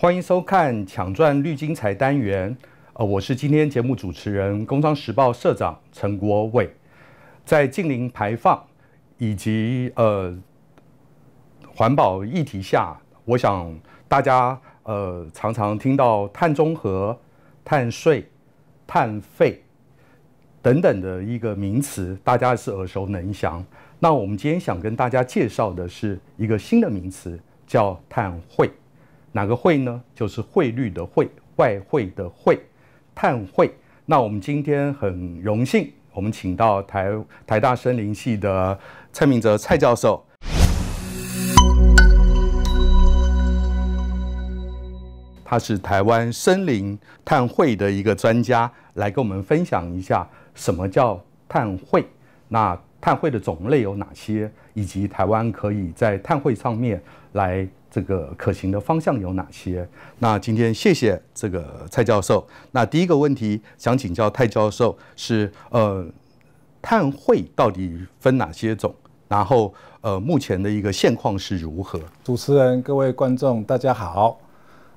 欢迎收看《抢赚绿金财》单元，呃，我是今天节目主持人，《工商时报》社长陈国伟。在近零排放以及呃环保议题下，我想大家呃常常听到碳中和、碳税、碳费等等的一个名词，大家是耳熟能详。那我们今天想跟大家介绍的是一个新的名词，叫碳汇。哪个会呢？就是汇率的汇，外汇的汇，碳汇。那我们今天很荣幸，我们请到台台大森林系的蔡明哲蔡教授，他是台湾森林碳汇的一个专家，来跟我们分享一下什么叫碳汇。那碳汇的种类有哪些？以及台湾可以在碳汇上面来这个可行的方向有哪些？那今天谢谢这个蔡教授。那第一个问题想请教蔡教授是：呃，碳汇到底分哪些种？然后呃，目前的一个现况是如何？主持人、各位观众，大家好。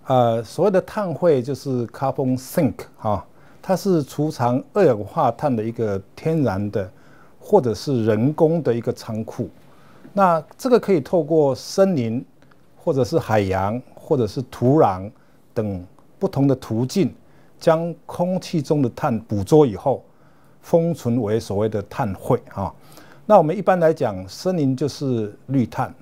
呃，所谓的碳汇就是 carbon sink 哈，它是储藏二氧化碳的一个天然的。或者是人工的一个仓库，那这个可以透过森林，或者是海洋，或者是土壤等不同的途径，将空气中的碳捕捉以后，封存为所谓的碳汇啊。那我们一般来讲，森林就是绿碳，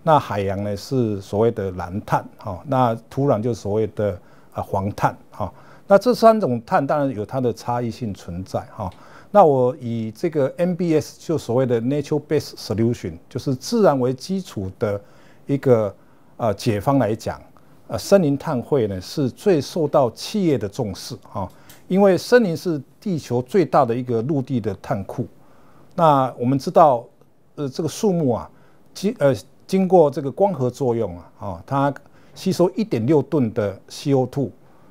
那海洋呢是所谓的蓝碳，哈，那土壤就是所谓的啊黄碳，哈。那这三种碳当然有它的差异性存在，哈。那我以这个 NBS 就所谓的 n a t u r e base solution，就是自然为基础的一个呃解方来讲，呃森林碳汇呢是最受到企业的重视啊，因为森林是地球最大的一个陆地的碳库。那我们知道，呃这个树木啊，经呃经过这个光合作用啊，哦它吸收一点六吨的 CO2，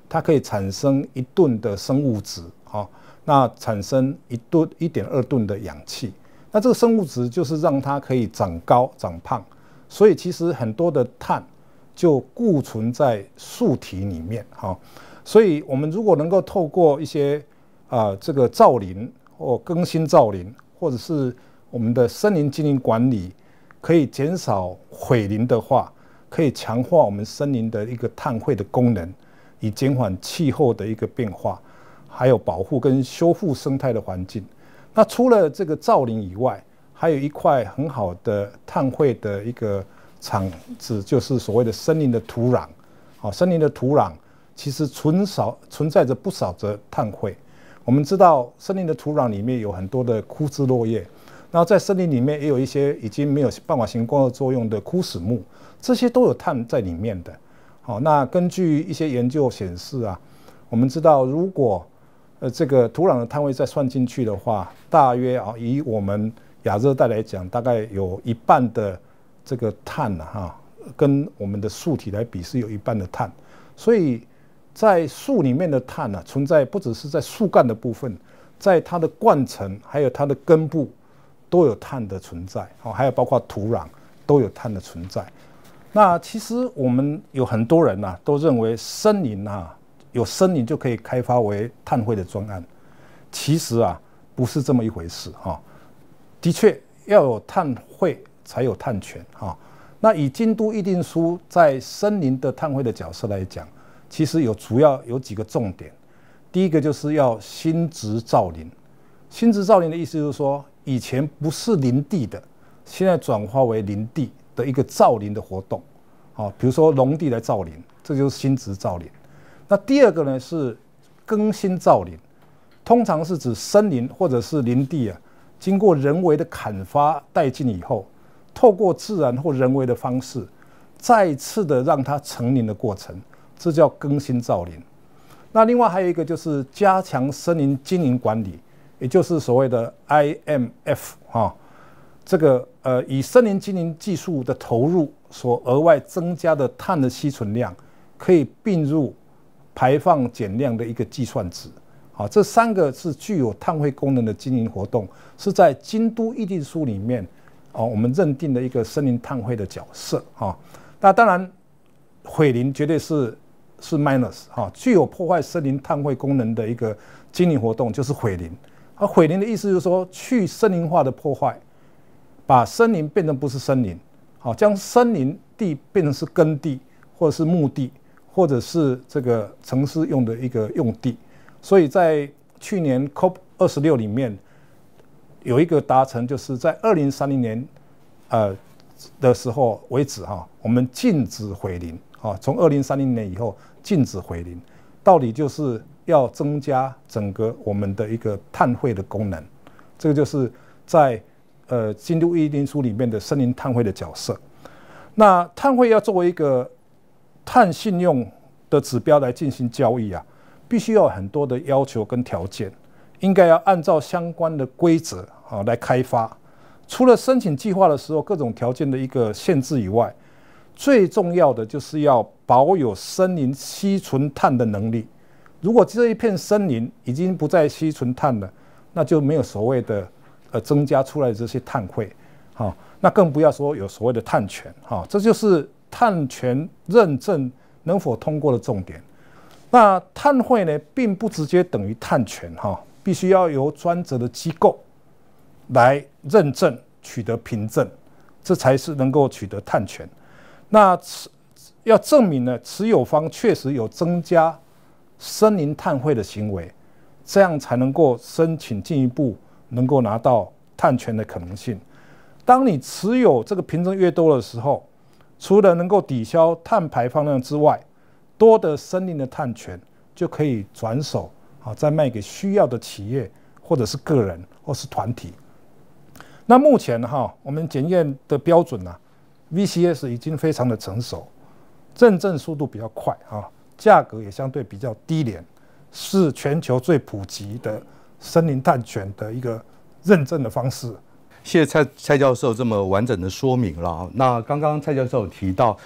它可以产生一吨的生物质啊。那产生一吨一点二吨的氧气，那这个生物质就是让它可以长高长胖，所以其实很多的碳就固存在树体里面哈。所以我们如果能够透过一些啊这个造林或更新造林，或者是我们的森林经营管理，可以减少毁林的话，可以强化我们森林的一个碳汇的功能，以减缓气候的一个变化。还有保护跟修复生态的环境。那除了这个造林以外，还有一块很好的碳汇的一个场址，就是所谓的森林的土壤。好，森林的土壤其实存少存在着不少的碳汇。我们知道，森林的土壤里面有很多的枯枝落叶，然后在森林里面也有一些已经没有办法行光合作用的枯死木，这些都有碳在里面的。好，那根据一些研究显示啊，我们知道如果呃，这个土壤的碳位再算进去的话，大约啊，以我们亚热带来讲，大概有一半的这个碳啊，哈，跟我们的树体来比是有一半的碳，所以在树里面的碳呢，存在不只是在树干的部分，在它的冠层，还有它的根部都有碳的存在，哦，还有包括土壤都有碳的存在。那其实我们有很多人啊，都认为森林啊。有森林就可以开发为碳汇的专案，其实啊不是这么一回事哈。的确要有碳汇才有碳权哈。那以京都议定书在森林的碳汇的角色来讲，其实有主要有几个重点。第一个就是要新植造林，新植造林的意思就是说以前不是林地的，现在转化为林地的一个造林的活动。好，比如说农地来造林，这就是新植造林。那第二个呢是更新造林，通常是指森林或者是林地啊，经过人为的砍伐殆尽以后，透过自然或人为的方式，再次的让它成林的过程，这叫更新造林。那另外还有一个就是加强森林经营管理，也就是所谓的 IMF 啊，这个呃，以森林经营技术的投入所额外增加的碳的吸存量，可以并入。排放减量的一个计算值，好，这三个是具有碳汇功能的经营活动，是在京都议定书里面，哦，我们认定的一个森林碳汇的角色啊。那当然毁林绝对是是 minus 啊，具有破坏森林碳汇功能的一个经营活动就是毁林。而毁林的意思就是说去森林化的破坏，把森林变成不是森林，好，将森林地变成是耕地或者是墓地。或者是这个城市用的一个用地，所以在去年 COP 二十六里面有一个达成，就是在二零三零年呃的时候为止哈，我们禁止毁林啊，从二零三零年以后禁止毁林，道理就是要增加整个我们的一个碳汇的功能，这个就是在呃京都议定书里面的森林碳汇的角色，那碳汇要作为一个。碳信用的指标来进行交易啊，必须要很多的要求跟条件，应该要按照相关的规则啊来开发。除了申请计划的时候各种条件的一个限制以外，最重要的就是要保有森林吸存碳的能力。如果这一片森林已经不再吸存碳了，那就没有所谓的呃增加出来的这些碳汇，哈，那更不要说有所谓的碳权，哈，这就是。碳权认证能否通过的重点，那碳汇呢，并不直接等于碳权哈，必须要由专责的机构来认证，取得凭证，这才是能够取得碳权。那持要证明呢，持有方确实有增加森林碳汇的行为，这样才能够申请进一步能够拿到碳权的可能性。当你持有这个凭证越多的时候，除了能够抵消碳排放量之外，多的森林的碳权就可以转手啊，再卖给需要的企业或者是个人或是团体。那目前哈，我们检验的标准呢，VCS 已经非常的成熟，认证速度比较快啊，价格也相对比较低廉，是全球最普及的森林碳权的一个认证的方式。谢谢蔡蔡教授这么完整的说明了那刚刚蔡教授提到，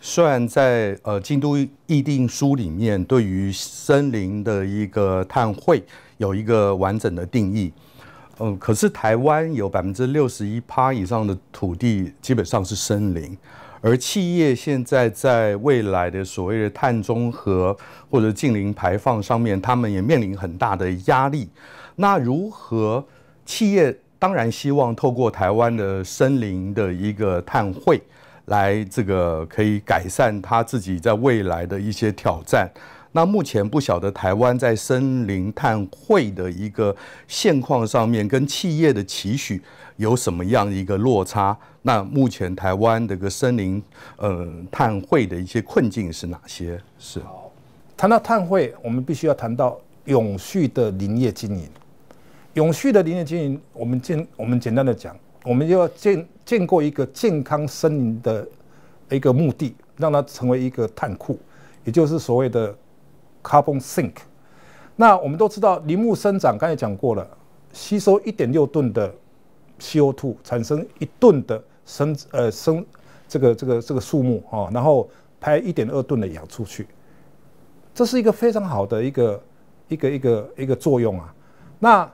虽然在呃《京都议定书》里面对于森林的一个碳汇有一个完整的定义，嗯，可是台湾有百分之六十一趴以上的土地基本上是森林，而企业现在在未来的所谓的碳中和或者净零排放上面，他们也面临很大的压力。那如何企业？当然希望透过台湾的森林的一个碳汇，来这个可以改善他自己在未来的一些挑战。那目前不晓得台湾在森林碳汇的一个现况上面，跟企业的期许有什么样的一个落差？那目前台湾这个森林呃碳汇的一些困境是哪些？是好，谈到碳汇，我们必须要谈到永续的林业经营。永续的林业经营，我们简我们简单的讲，我们要建建过一个健康森林的一个目的，让它成为一个碳库，也就是所谓的 carbon sink。那我们都知道，林木生长，刚才讲过了，吸收一点六吨的 CO2，产生一吨的生呃生这个这个这个树木啊，然后排一点二吨的氧出去，这是一个非常好的一个一个一个一个作用啊。那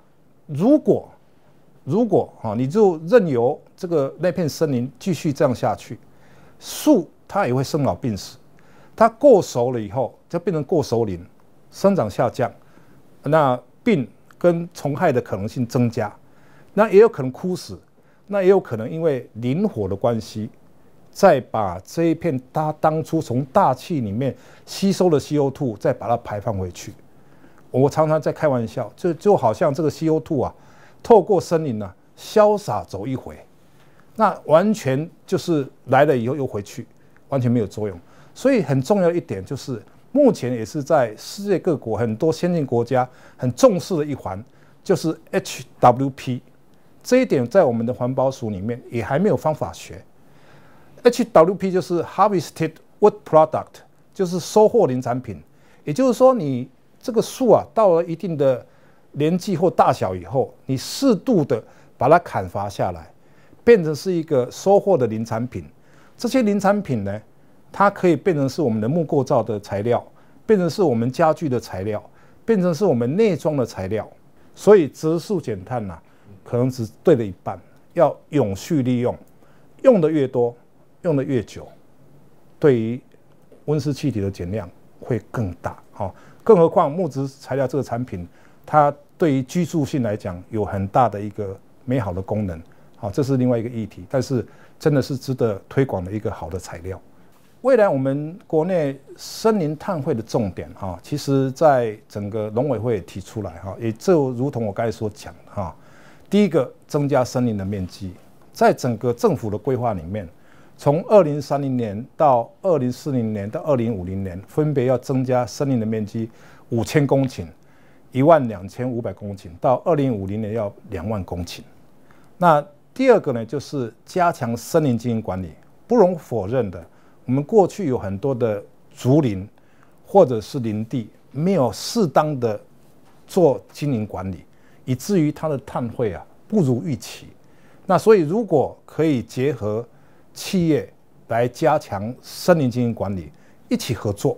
如果，如果啊，你就任由这个那片森林继续这样下去，树它也会生老病死，它过熟了以后就变成过熟林，生长下降，那病跟虫害的可能性增加，那也有可能枯死，那也有可能因为林火的关系，再把这一片它当初从大气里面吸收的 CO2 再把它排放回去。我常常在开玩笑，就就好像这个 CO2 啊，透过森林呢，潇洒走一回，那完全就是来了以后又回去，完全没有作用。所以很重要一点就是，目前也是在世界各国很多先进国家很重视的一环，就是 HWP。这一点在我们的环保署里面也还没有方法学。HWP 就是 Harvested Wood Product，就是收获林产品，也就是说你。这个树啊，到了一定的年纪或大小以后，你适度的把它砍伐下来，变成是一个收获的林产品。这些林产品呢，它可以变成是我们木构造的材料，变成是我们家具的材料，变成是我们内装的材料。所以植树减碳呢，可能只对了一半。要永续利用，用的越多，用的越久，对于温室气体的减量会更大。哈。更何况，木质材料这个产品，它对于居住性来讲有很大的一个美好的功能，好，这是另外一个议题。但是，真的是值得推广的一个好的材料。未来我们国内森林碳汇的重点，哈，其实在整个农委会提出来，哈，也就如同我刚才所讲，哈，第一个增加森林的面积，在整个政府的规划里面。从二零三零年到二零四零年到二零五零年，分别要增加森林的面积五千公顷、一万两千五百公顷，到二零五零年要两万公顷。那第二个呢，就是加强森林经营管理。不容否认的，我们过去有很多的竹林或者是林地没有适当的做经营管理，以至于它的碳汇啊不如预期。那所以如果可以结合。企业来加强森林经营管理，一起合作。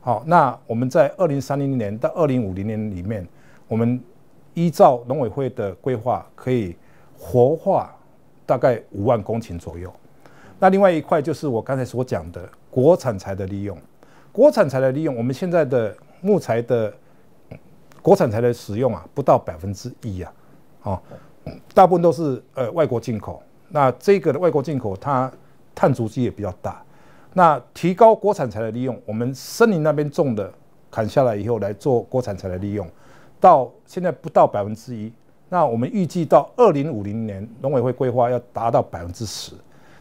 好，那我们在二零三零年到二零五零年里面，我们依照农委会的规划，可以活化大概五万公顷左右。那另外一块就是我刚才所讲的国产材的利用，国产材的利用，我们现在的木材的国产材的使用啊，不到百分之一啊，哦，大部分都是呃外国进口。那这个的外国进口，它碳足迹也比较大。那提高国产材的利用，我们森林那边种的砍下来以后来做国产材的利用，到现在不到百分之一。那我们预计到二零五零年，农委会规划要达到百分之十，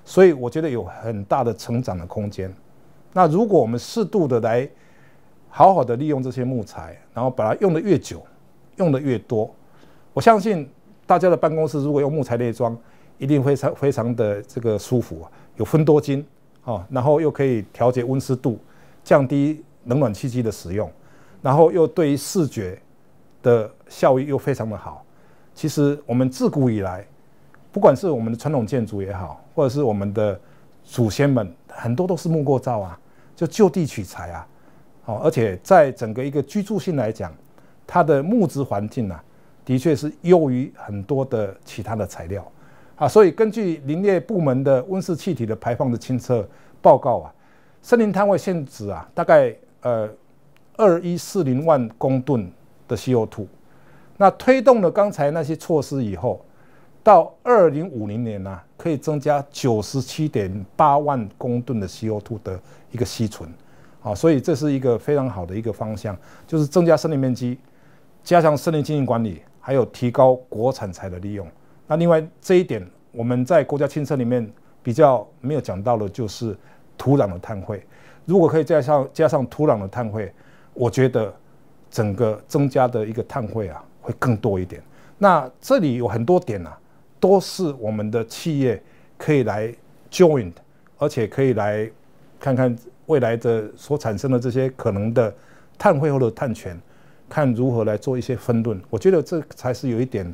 所以我觉得有很大的成长的空间。那如果我们适度的来好好的利用这些木材，然后把它用的越久，用的越多，我相信大家的办公室如果用木材列装。一定非常非常的这个舒服啊，有分多金哦，然后又可以调节温湿度，降低冷暖气机的使用，然后又对于视觉的效益又非常的好。其实我们自古以来，不管是我们的传统建筑也好，或者是我们的祖先们，很多都是木构造啊，就就地取材啊，哦，而且在整个一个居住性来讲，它的木质环境啊，的确是优于很多的其他的材料。啊，所以根据林业部门的温室气体的排放的清测报告啊，森林碳汇限值啊，大概呃二一四零万公吨的 CO2。那推动了刚才那些措施以后，到二零五零年呢，可以增加九十七点八万公吨的 CO2 的一个吸存。啊，所以这是一个非常好的一个方向，就是增加森林面积，加强森林经营管理，还有提高国产材的利用。那另外这一点，我们在国家清策里面比较没有讲到的，就是土壤的碳汇。如果可以加上加上土壤的碳汇，我觉得整个增加的一个碳汇啊，会更多一点。那这里有很多点啊，都是我们的企业可以来 join，而且可以来看看未来的所产生的这些可能的碳汇或者碳权，看如何来做一些分论。我觉得这才是有一点。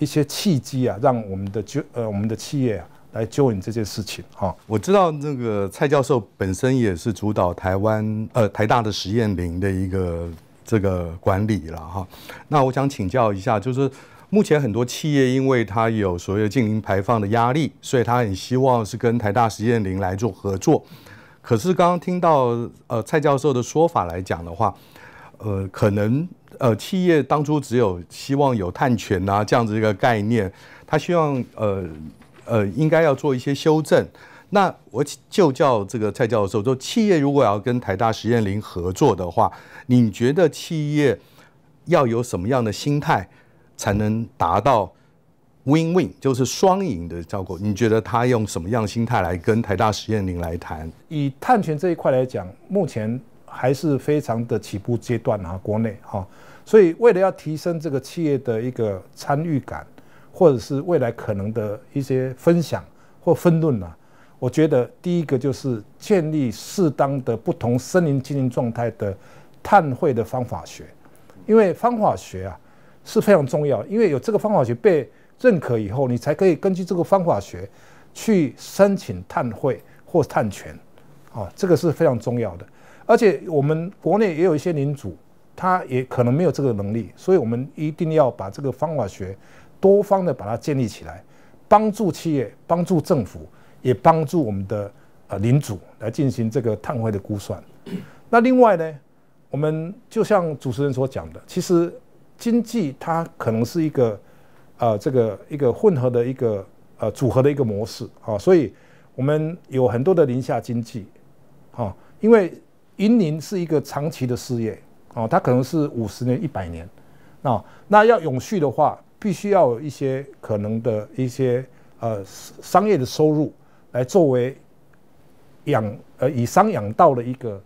一些契机啊，让我们的就呃我们的企业啊来 join 这件事情哈。我知道那个蔡教授本身也是主导台湾呃台大的实验林的一个这个管理了哈。那我想请教一下，就是目前很多企业因为它有所谓净零排放的压力，所以他很希望是跟台大实验林来做合作。可是刚刚听到呃蔡教授的说法来讲的话，呃可能。呃，企业当初只有希望有碳权啊这样子一个概念，他希望呃呃应该要做一些修正。那我就叫这个蔡教授说，企业如果要跟台大实验林合作的话，你觉得企业要有什么样的心态才能达到 win-win，就是双赢的效果？你觉得他用什么样心态来跟台大实验林来谈？以碳权这一块来讲，目前。还是非常的起步阶段啊，国内哈，所以为了要提升这个企业的一个参与感，或者是未来可能的一些分享或分论啊，我觉得第一个就是建立适当的不同森林经营状态的碳汇的方法学，因为方法学啊是非常重要，因为有这个方法学被认可以后，你才可以根据这个方法学去申请碳汇或碳权，啊，这个是非常重要的。而且我们国内也有一些领主，他也可能没有这个能力，所以我们一定要把这个方法学，多方的把它建立起来，帮助企业，帮助政府，也帮助我们的呃领主来进行这个碳汇的估算。那另外呢，我们就像主持人所讲的，其实经济它可能是一个呃这个一个混合的一个呃组合的一个模式啊，所以我们有很多的零下经济啊，因为。银林是一个长期的事业哦，它可能是五十年、一百年，那那要永续的话，必须要有一些可能的一些呃商业的收入来作为养呃以商养道的一个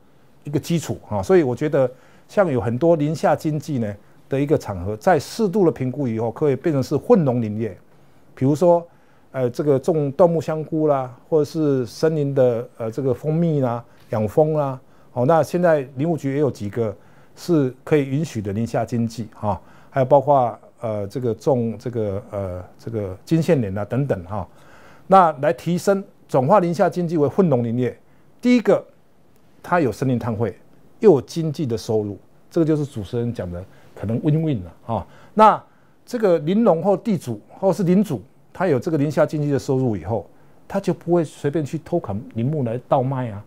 一个基础啊。所以我觉得，像有很多宁夏经济呢的一个场合，在适度的评估以后，可以变成是混农林业，比如说呃这个种椴木香菇啦，或者是森林的呃这个蜂蜜啦，养蜂啦，好，那现在林务局也有几个是可以允许的林下经济哈，还有包括呃这个种这个呃这个金线莲啊等等哈，那来提升转化林下经济为混农林业，第一个它有森林碳汇，又有经济的收入，这个就是主持人讲的可能 win win 了哈。那这个林农或地主或是林主，他有这个林下经济的收入以后，他就不会随便去偷砍林木来倒卖啊。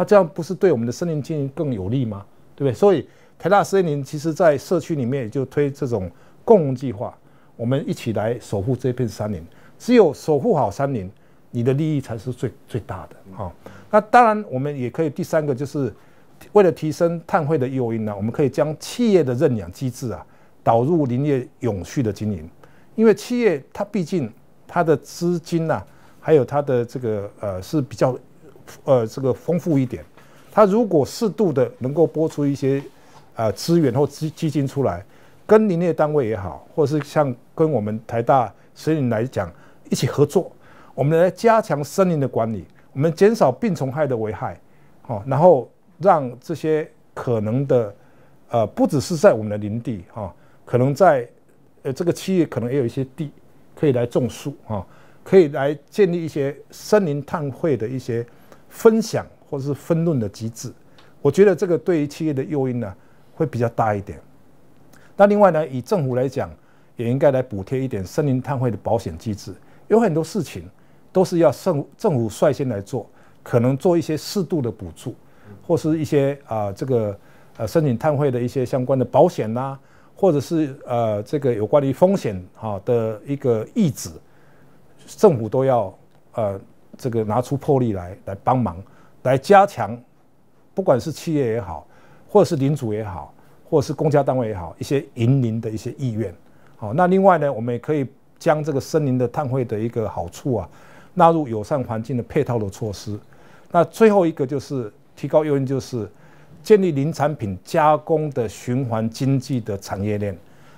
那这样不是对我们的森林经营更有利吗？对不对？所以台大森林其实在社区里面也就推这种共荣计划，我们一起来守护这片森林。只有守护好森林，你的利益才是最最大的啊！那当然，我们也可以第三个就是为了提升碳汇的诱因呢，我们可以将企业的认养机制啊导入林业永续的经营，因为企业它毕竟它的资金呐，还有它的这个呃是比较。呃，这个丰富一点，它如果适度的能够拨出一些，呃，资源或基基金出来，跟林业单位也好，或者是像跟我们台大森林来讲一起合作，我们来加强森林的管理，我们减少病虫害的危害，哦，然后让这些可能的，呃，不只是在我们的林地哈，可能在呃这个区域可能也有一些地可以来种树哈，可以来建立一些森林碳汇的一些。分享或者是分论的机制，我觉得这个对于企业的诱因呢会比较大一点。那另外呢，以政府来讲，也应该来补贴一点森林碳汇的保险机制。有很多事情都是要政政府率先来做，可能做一些适度的补助，或是一些啊这个呃申请碳汇的一些相关的保险呐，或者是呃这个有关于风险哈的一个抑制，政府都要呃。这个拿出魄力来，来帮忙，来加强，不管是企业也好，或者是领主也好，或者是公家单位也好，一些引领的一些意愿。好，那另外呢，我们也可以将这个森林的碳汇的一个好处啊，纳入友善环境的配套的措施。那最后一个就是提高作因，就是建立林产品加工的循环经济的产业链。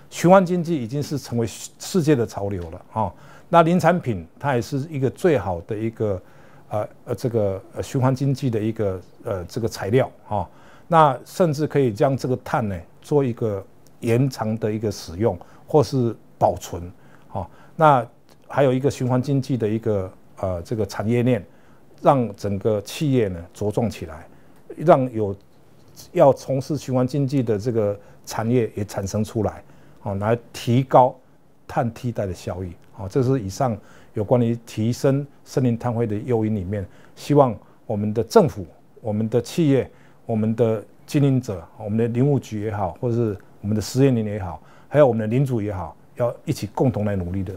循环经济已经是成为世界的潮流了哈。那林产品它也是一个最好的一个，呃呃，这个循环经济的一个呃这个材料啊。那甚至可以将这个碳呢做一个延长的一个使用或是保存啊。那还有一个循环经济的一个呃这个产业链，让整个企业呢茁壮起来，让有要从事循环经济的这个产业也产生出来，哦，来提高碳替代的效益。好，这是以上有关于提升森林碳汇的诱因里面，希望我们的政府、我们的企业、我们的经营者、我们的林务局也好，或者是我们的实验林也好，还有我们的领主也好，要一起共同来努力的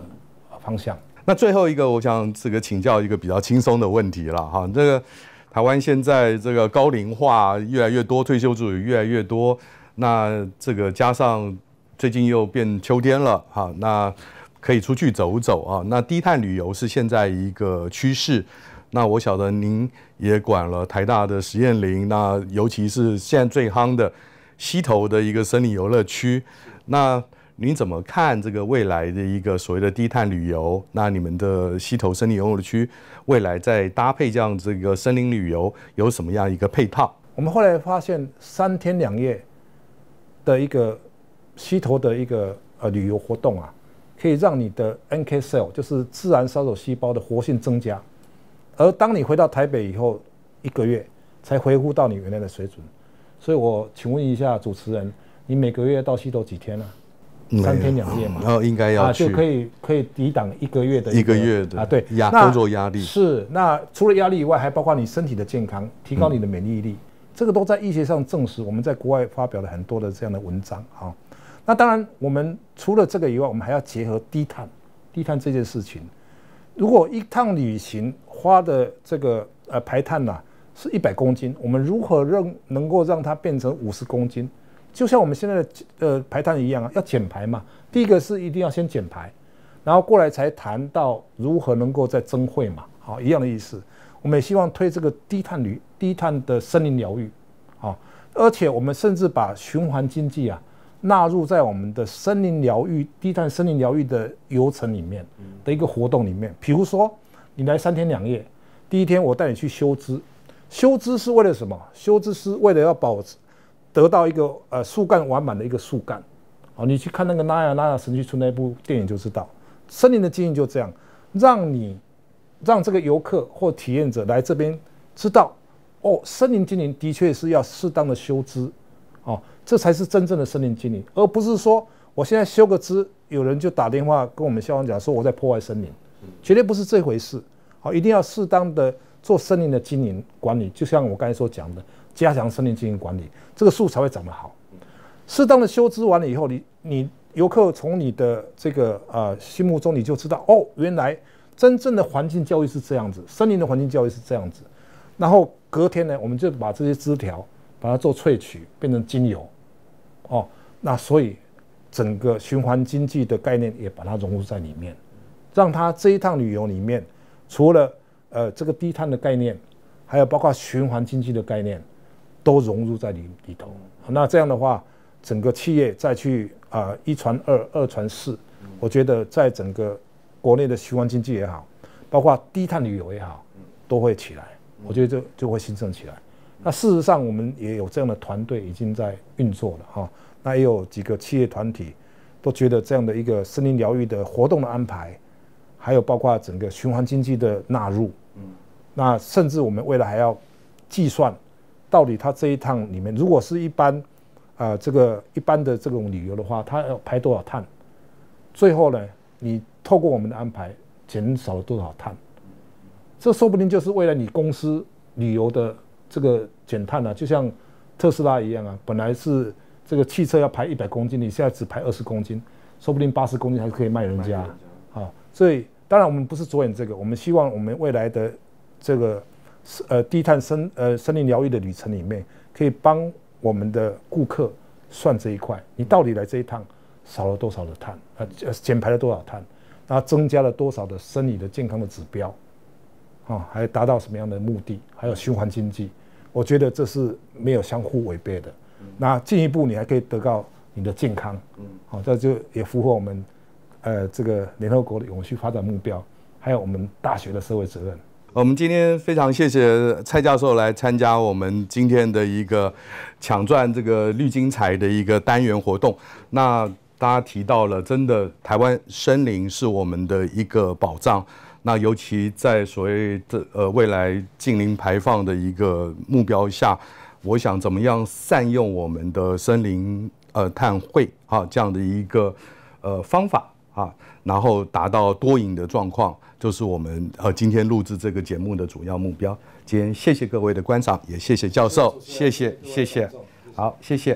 方向。那最后一个，我想这个请教一个比较轻松的问题了哈。这个台湾现在这个高龄化越来越多，退休族也越来越多，那这个加上最近又变秋天了哈，那。可以出去走走啊！那低碳旅游是现在一个趋势。那我晓得您也管了台大的实验林，那尤其是现在最夯的溪头的一个森林游乐区。那您怎么看这个未来的一个所谓的低碳旅游？那你们的溪头森林游乐区未来在搭配这样这个森林旅游有什么样一个配套？我们后来发现三天两夜的一个溪头的一个呃旅游活动啊。可以让你的 NK cell，就是自然杀手细胞的活性增加，而当你回到台北以后，一个月才恢复到你原来的水准。所以，我请问一下主持人，你每个月到西头几天呢？三天两夜嘛，然后应该要去，就可以可以抵挡一个月的一个月的啊，对，工作压力是。那除了压力以外，还包括你身体的健康，提高你的免疫力，这个都在医学上证实。我们在国外发表了很多的这样的文章啊。那当然，我们除了这个以外，我们还要结合低碳。低碳这件事情，如果一趟旅行花的这个呃排碳呐是一百公斤，我们如何让能够让它变成五十公斤？就像我们现在的呃排碳一样啊，要减排嘛。第一个是一定要先减排，然后过来才谈到如何能够再增汇嘛。好，一样的意思。我们也希望推这个低碳旅、低碳的森林疗愈。好，而且我们甚至把循环经济啊。纳入在我们的森林疗愈、低碳森林疗愈的流程里面的一个活动里面，比如说你来三天两夜，第一天我带你去修枝，修枝是为了什么？修枝是为了要保持得到一个呃树干完满的一个树干。好，你去看那个《拉亚拉亚神奇村》那部电影就知道，森林的经营就这样，让你让这个游客或体验者来这边知道，哦，森林经营的确是要适当的修枝。哦，这才是真正的森林经营，而不是说我现在修个枝，有人就打电话跟我们消防讲说我在破坏森林，绝对不是这回事。好，一定要适当的做森林的经营管理，就像我刚才所讲的，加强森林经营管理，这个树才会长得好。适当的修枝完了以后，你你游客从你的这个啊心目中你就知道哦，原来真正的环境教育是这样子，森林的环境教育是这样子。然后隔天呢，我们就把这些枝条。把它做萃取变成精油，哦，那所以整个循环经济的概念也把它融入在里面，让它这一趟旅游里面，除了呃这个低碳的概念，还有包括循环经济的概念，都融入在里里头。那这样的话，整个企业再去啊一传二，二传四，我觉得在整个国内的循环经济也好，包括低碳旅游也好，都会起来，我觉得就就会兴盛起来。那事实上，我们也有这样的团队已经在运作了哈。那也有几个企业团体都觉得这样的一个森林疗愈的活动的安排，还有包括整个循环经济的纳入。嗯，那甚至我们未来还要计算，到底它这一趟里面，如果是一般啊这个一般的这种旅游的话，它要排多少碳？最后呢，你透过我们的安排，减少了多少碳？这说不定就是为了你公司旅游的。这个减碳呢，就像特斯拉一样啊，本来是这个汽车要排一百公斤，你现在只排二十公斤，说不定八十公斤还可以卖人家，啊。所以当然我们不是着眼这个，我们希望我们未来的这个呃低碳生呃森林疗愈的旅程里面，可以帮我们的顾客算这一块，你到底来这一趟少了多少的碳啊，减排了多少碳，那增加了多少的生理的健康的指标，啊，还达到什么样的目的，还有循环经济。我觉得这是没有相互违背的。那进一步，你还可以得到你的健康。嗯，好，这就也符合我们，呃，这个联合国的永续发展目标，还有我们大学的社会责任。我们今天非常谢谢蔡教授来参加我们今天的一个抢赚这个绿金财的一个单元活动。那大家提到了，真的台湾森林是我们的一个保障。那尤其在所谓的呃未来近零排放的一个目标下，我想怎么样善用我们的森林呃碳汇啊这样的一个呃方法啊，然后达到多赢的状况，就是我们呃今天录制这个节目的主要目标。今天谢谢各位的观赏，也谢谢教授，谢谢谢谢，好谢谢。